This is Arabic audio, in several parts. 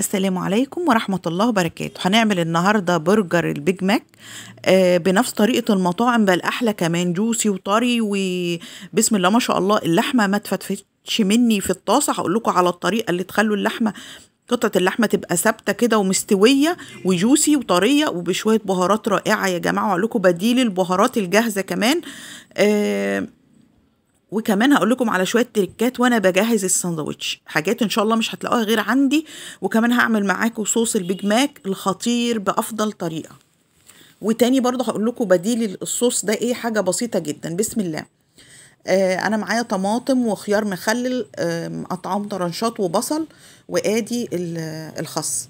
السلام عليكم ورحمة الله وبركاته هنعمل النهاردة برجر البيج ماك آه، بنفس طريقة المطاعم بل أحلى كمان جوسي وطري وبسم الله ما شاء الله اللحمة ما تفتفتش مني في الطاسة هقول لكم على الطريقة اللي تخلوا اللحمة قطعة اللحمة تبقى ثابتة كده ومستوية وجوسي وطرية وبشوية بهارات رائعة يا جماعة وعليكم بديل البهارات الجاهزة كمان آه وكمان هقول لكم على شويه تريكات وانا بجهز الساندوتش حاجات ان شاء الله مش هتلاقوها غير عندي وكمان هعمل معاكم صوص البيج ماك الخطير بافضل طريقه وتاني برضه هقول لكم بديل الصوص ده ايه حاجه بسيطه جدا بسم الله آه انا معايا طماطم وخيار مخلل مقطعهم طرنشات وبصل وادي الخس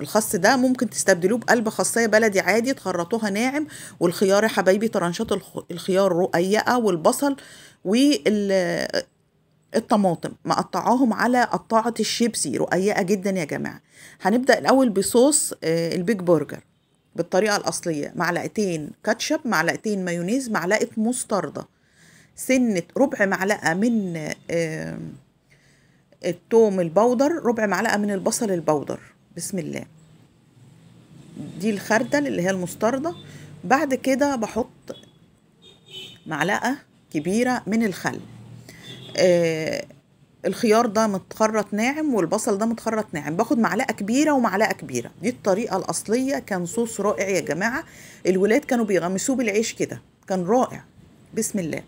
الخص ده ممكن تستبدلوه بقلب خاصية بلدي عادي تخرطوها ناعم والخيار يا حبايبي طرنشات الخيار رقيقة والبصل والطماطم مقطعاهم على قطاعه الشيبسي رقيقة جدا يا جماعة هنبدأ الأول بصوص آه، البيج برجر بالطريقة الأصلية معلقتين كاتشب معلقتين مايونيز معلقة مستردة سنة ربع معلقة من التوم البودر ربع معلقة من البصل البودر بسم الله دي الخردل اللي هي المستردة بعد كده بحط معلقة كبيرة من الخل آه الخيار ده متخرط ناعم والبصل ده متخرط ناعم باخد معلقه كبيره ومعلقه كبيره دي الطريقه الاصليه كان صوص رائع يا جماعه الولاد كانوا بيغمسوه بالعيش كده كان رائع بسم الله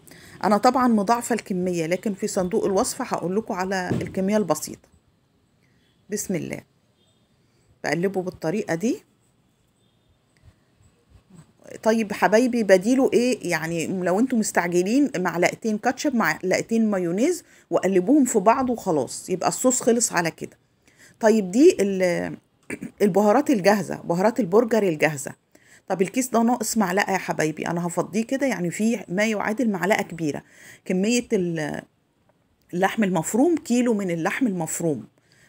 انا طبعا مضاعفه الكميه لكن في صندوق الوصفه هقول لكم على الكميه البسيطه بسم الله بقلبه بالطريقة دي طيب حبايبي بديله ايه يعني لو انتم مستعجلين معلقتين كاتشب معلقتين مايونيز وقلبوهم في بعض وخلاص يبقى الصوص خلص على كده طيب دي البهارات الجاهزه بهارات البرجر الجاهزه طب الكيس ده ناقص معلقه يا حبايبي انا هفضيه كده يعني فيه ما يعادل معلقه كبيره كميه اللحم المفروم كيلو من اللحم المفروم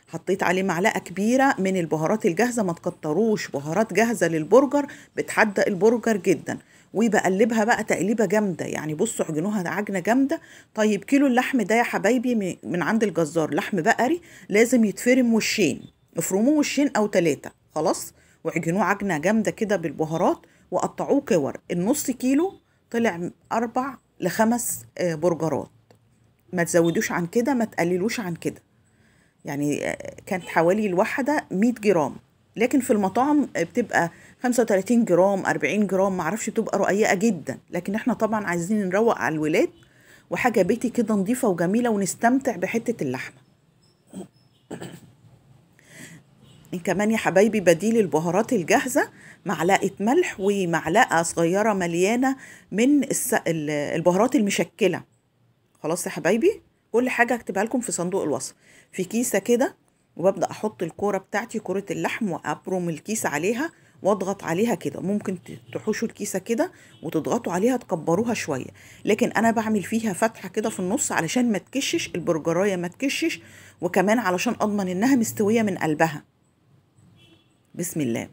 حطيت عليه معلقه كبيره من البهارات الجاهزه ما تكتروش بهارات جاهزه للبرجر بتحدق البرجر جدا وبقلبها بقى تقليبه جامده يعني بصوا عجنوها عجنه جامده طيب كيلو اللحم ده يا حبايبي من عند الجزار لحم بقري لازم يتفرم وشين افرموه وشين او ثلاثه خلاص وعجنوه عجنه جامده كده بالبهارات وقطعوه كور النص كيلو طلع اربع لخمس آه، برجرات ما تزودوش عن كده ما تقللوش عن كده يعني آه، كانت حوالي الواحدة 100 جرام لكن في المطاعم بتبقى 35 جرام 40 جرام معرفش بتبقى رقيقة جدا لكن احنا طبعا عايزين نروق على الولاد وحاجة بيتي كده نظيفة وجميلة ونستمتع بحتة اللحمة كمان يا حبايبي بديل البهارات الجاهزة معلقة ملح ومعلقة صغيرة مليانة من البهارات المشكلة خلاص يا حبايبي كل حاجه هكتبها لكم في صندوق الوصف في كيسه كده وببدا احط الكوره بتاعتي كوره اللحم وابرم الكيسه عليها واضغط عليها كده ممكن تحوشوا الكيسه كده وتضغطوا عليها تكبروها شويه لكن انا بعمل فيها فتحه كده في النص علشان ما تكشش البرجرايه ما تكشش وكمان علشان اضمن انها مستويه من قلبها بسم الله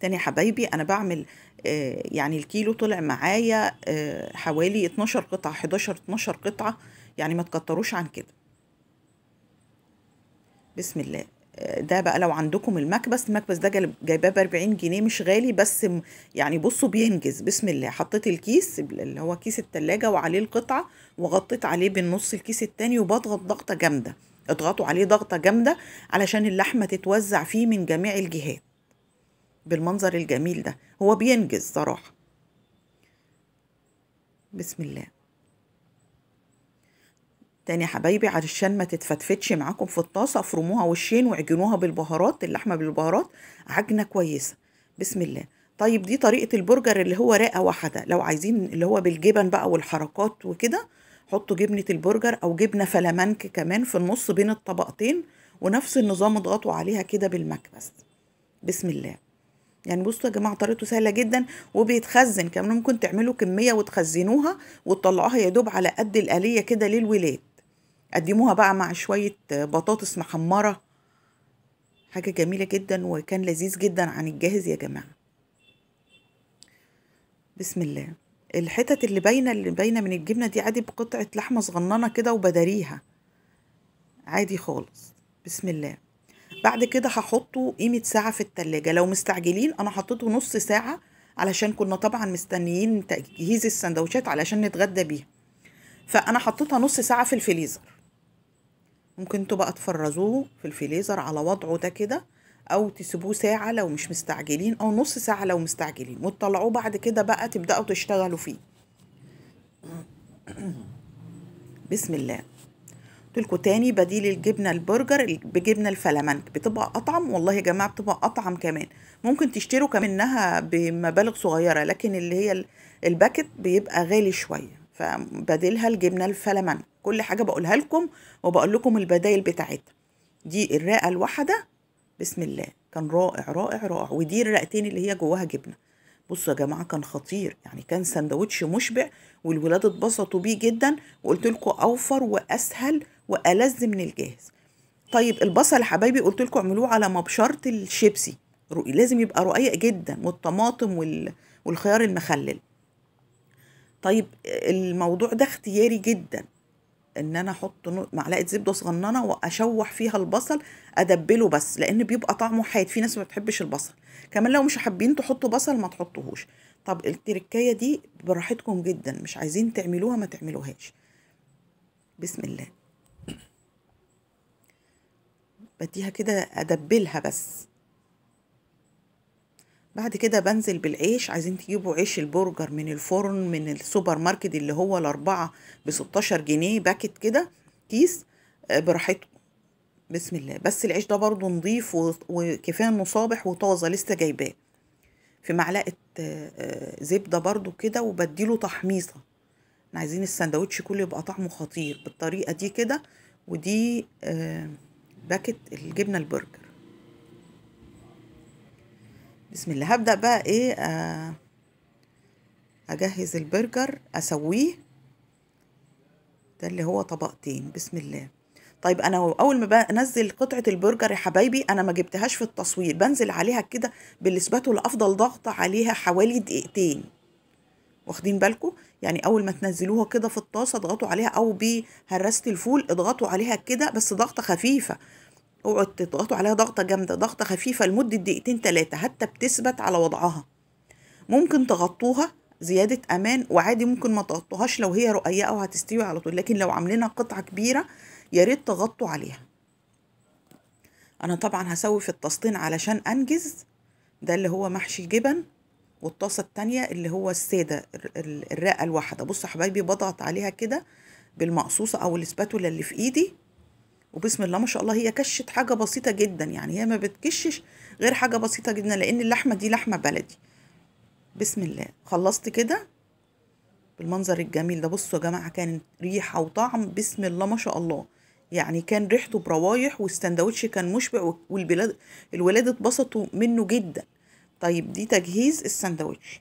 تاني حبايبي انا بعمل آه، يعني الكيلو طلع معايا آه، حوالي 12 قطعه 11 12 قطعه يعني ما تكتروش عن كده بسم الله آه، ده بقى لو عندكم المكبس المكبس ده جايباه ب 40 جنيه مش غالي بس يعني بصوا بينجز بسم الله حطيت الكيس اللي هو كيس التلاجة وعليه القطعة وغطيت عليه بالنص الكيس التاني وبضغط ضغطة جامدة اضغطوا عليه ضغطة جامدة علشان اللحمة تتوزع فيه من جميع الجهات بالمنظر الجميل ده هو بينجز صراحة بسم الله تاني يا حبايبي علشان ما تتفتفتش معاكم في الطاسه افرموها وشين وعجنوها بالبهارات اللحمه بالبهارات عجنه كويسه بسم الله طيب دي طريقه البرجر اللي هو راقه واحده لو عايزين اللي هو بالجبن بقى والحركات وكده حطوا جبنه البرجر او جبنه فلامنك كمان في النص بين الطبقتين ونفس النظام اضغطوا عليها كده بالمكبس بسم الله يعني بصوا يا جماعه طريقته سهله جدا وبيتخزن كمان ممكن تعملوا كميه وتخزنوها وتطلعوها يا دوب على قد الاليه كده للولاد قدموها بقى مع شوية بطاطس محمرة حاجة جميلة جدا وكان لذيذ جدا عن الجاهز يا جماعة بسم الله الحتت اللي باينة اللي باينة من الجبنة دي عادي بقطعة لحمة صغننة كده وبداريها عادي خالص بسم الله بعد كده هحطه قيمة ساعة في التلاجة لو مستعجلين أنا حطيته نص ساعة علشان كنا طبعا مستنيين تجهيز السندوتشات علشان نتغدى بيها فأنا حطيتها نص ساعة في الفريزر ممكن انتوا بقى تفرزوه في الفليزر على وضعه ده كده او تسيبوه ساعه لو مش مستعجلين او نص ساعه لو مستعجلين وتطلعوه بعد كده بقى تبداوا تشتغلوا فيه بسم الله قلتلكوا تاني بديل الجبنه البرجر بجبنه الفلامنك بتبقى اطعم والله يا جماعه بتبقى اطعم كمان ممكن تشتروا كمان بمبالغ صغيره لكن اللي هي الباكت بيبقى غالي شويه فبديلها الجبنه الفلامنك كل حاجة بقولها لكم وبقول لكم البدايل بتاعتها دي الرقة الواحدة بسم الله كان رائع رائع رائع ودي الرقتين اللي هي جواها جبنة بصوا يا جماعة كان خطير يعني كان سندوتش مشبع والولاد اتبسطوا بيه جدا وقلت لكم أوفر وأسهل وألذ من الجاهز طيب البصل يا حبايبي قلت لكم اعملوه على مبشرة الشيبسي لازم يبقى رقيق جدا والطماطم وال... والخيار المخلل طيب الموضوع ده اختياري جدا ان انا احط معلقه زبده صغننه واشوح فيها البصل ادبله بس لان بيبقى طعمه حاد في ناس ما بتحبش البصل كمان لو مش حابين تحطوا بصل ما تحطوهوش طب التركايه دي براحتكم جدا مش عايزين تعملوها ما تعملوهاش بسم الله بديها كده ادبلها بس بعد كده بنزل بالعيش عايزين تجيبوا عيش البرجر من الفرن من السوبر ماركت اللي هو الأربعة بستاشر جنيه باكت كده كيس آه، براحتكم بسم الله بس العيش ده برضو نضيف وكفاية انه صابح وطازة لسه جايباه في معلقة آه، آه، زبدة برضو كده وبديله تحميصة احنا عايزين السندوتش كله يبقى طعمه خطير بالطريقة دي كده ودي باكت الجبنة البرجر بسم الله هبدأ بقى ايه آه، اجهز البرجر اسويه ده اللي هو طبقتين بسم الله طيب انا اول ما بنزل قطعه البرجر يا حبايبي انا ما جبتهاش في التصوير بنزل عليها كده بالنسبه لافضل ضغط عليها حوالي دقيقتين واخدين بالكم يعني اول ما تنزلوها كده في الطاسه اضغطوا عليها او بهرسه الفول اضغطوا عليها كده بس ضغطه خفيفه اوعوا تضغطوا عليها ضغطة جامدة ضغطة خفيفة لمدة دقيقتين تلاتة حتى بتثبت على وضعها ممكن تغطوها زيادة أمان وعادي ممكن ما تغطوهاش لو هي رقيقة وهتستوي على طول لكن لو عاملينها قطعة كبيرة يا ريت تغطوا عليها أنا طبعا هسوي في الطاستين علشان أنجز ده اللي هو محشي جبن والطاسة التانية اللي هو السادة الرقة الواحدة بصوا حبايبي بضغط عليها كده بالمقصوصة أو الاسباتولا اللي في إيدي وبسم الله ما شاء الله هي كشت حاجه بسيطه جدا يعني هي ما بتكشش غير حاجه بسيطه جدا لان اللحمه دي لحمه بلدي بسم الله خلصت كده بالمنظر الجميل ده بصوا يا جماعه كانت ريحه وطعم بسم الله ما شاء الله يعني كان ريحته بروايح والسندوتش كان مشبع والبلاد الولاد اتبسطوا منه جدا طيب دي تجهيز السندوتش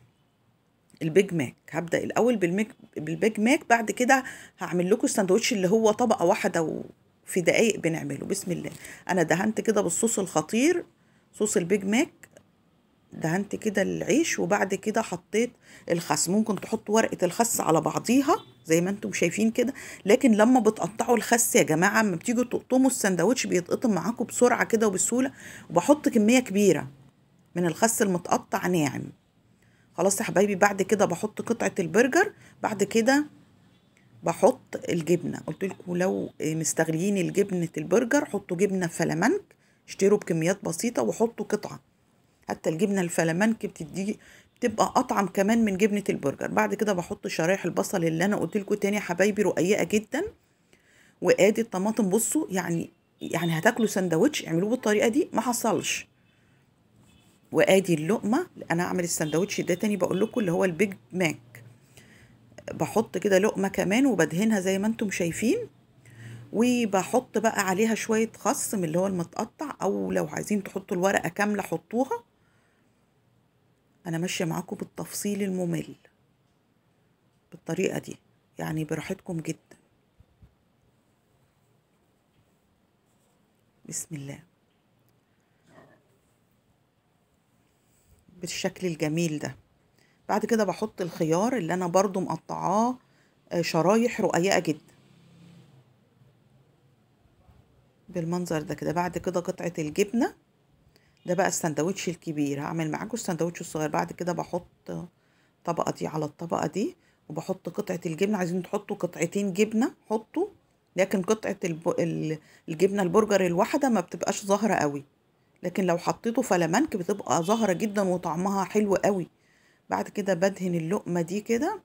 البيج ماك هبدا الاول بالبيج ماك بعد كده هعمل لكم السندوتش اللي هو طبقه واحده و... في دقايق بنعمله بسم الله انا دهنت كده بالصوص الخطير صوص البيج ماك دهنت كده العيش وبعد كده حطيت الخس ممكن تحطوا ورقه الخس على بعضيها زي ما انتم شايفين كده لكن لما بتقطعوا الخس يا جماعه اما بتيجوا تقطموا السندوتش بيتقطم معاكم بسرعه كده وبسهوله وبحط كميه كبيره من الخس المتقطع ناعم خلاص يا حبايبي بعد كده بحط قطعه البرجر بعد كده بحط الجبنه قلت لكم لو مستغليين الجبنه البرجر حطوا جبنه فلامنك اشتروا بكميات بسيطه وحطوا قطعه حتى الجبنه الفلامنك بتدي بتبقى اطعم كمان من جبنه البرجر بعد كده بحط شرايح البصل اللي انا قلت لكم تاني حبايبي رقيقه جدا وادي الطماطم بصوا يعني يعني هتاكلوا سندوتش اعملوه بالطريقه دي ما حصلش وادي اللقمه انا هعمل السندوتش ده تاني بقول لكم اللي هو البيج ماك بحط كده لقمة كمان وبدهنها زي ما انتم شايفين وبحط بقى عليها شوية خس من اللي هو المتقطع أو لو عايزين تحطوا الورقة كاملة حطوها أنا ماشية معاكم بالتفصيل الممل بالطريقة دي يعني براحتكم جدا بسم الله بالشكل الجميل ده بعد كده بحط الخيار اللي انا برضو مقطعاه آه، شرايح رقيقة جدا بالمنظر ده كده بعد كده قطعة الجبنة ده بقى السندوتش الكبير هعمل معاكم السندوتش الصغير بعد كده بحط الطبقة دي على الطبقة دي وبحط قطعة الجبنة عايزين تحطوا قطعتين جبنة حطوا لكن قطعة الب... الجبنة البرجر الواحدة ما بتبقاش ظاهرة قوي لكن لو حطيته فلمنك بتبقى ظاهرة جدا وطعمها حلو قوي بعد كده بدهن اللقمة دي كده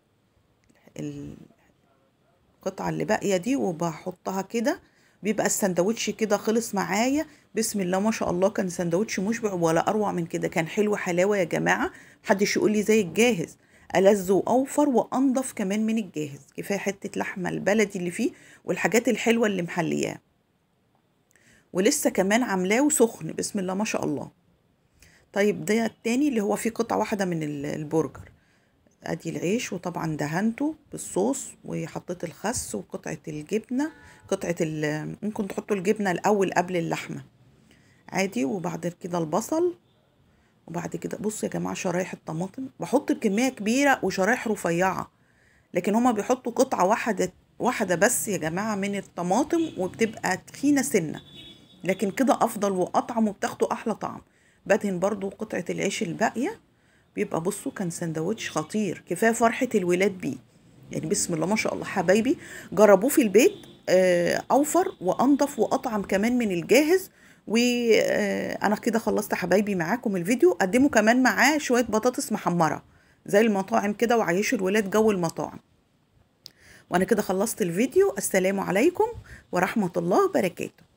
القطعة اللي باقية دي وبحطها كده بيبقى السندوتش كده خلص معايا بسم الله ما شاء الله كان سندوتش مشبع ولا اروع من كده كان حلو حلاوه يا جماعه محدش يقول لي زي الجاهز ألذ وأوفر وأنضف كمان من الجاهز كفاية حتة لحمة البلدي اللي فيه والحاجات الحلوة اللي محلياه ولسه كمان عاملاه وسخن بسم الله ما شاء الله طيب ده التاني اللي هو فيه قطعة واحدة من البرجر ادي العيش وطبعا دهنته بالصوص وحطيت الخس وقطعة الجبنة قطعة ممكن تحطوا الجبنة الاول قبل اللحمة عادي وبعد كده البصل وبعد كده بصوا يا جماعة شرايح الطماطم بحط بكمية كبيرة وشرايح رفيعة لكن هما بيحطوا قطعة واحدة واحدة بس يا جماعة من الطماطم وبتبقى تخينة سنة لكن كده أفضل وأطعم وبتاخدوا أحلى طعم بدهن برضو قطعة العيش الباقية بيبقى بصوا كان سندوتش خطير كفاية فرحة الولاد بيه يعني بسم الله ما شاء الله حبايبي جربوه في البيت آه، أوفر وأنضف وأطعم كمان من الجاهز وأنا آه، كده خلصت حبايبي معاكم الفيديو قدموا كمان معاه شوية بطاطس محمرة زي المطاعم كده وعيشوا الولاد جو المطاعم وأنا كده خلصت الفيديو السلام عليكم ورحمة الله وبركاته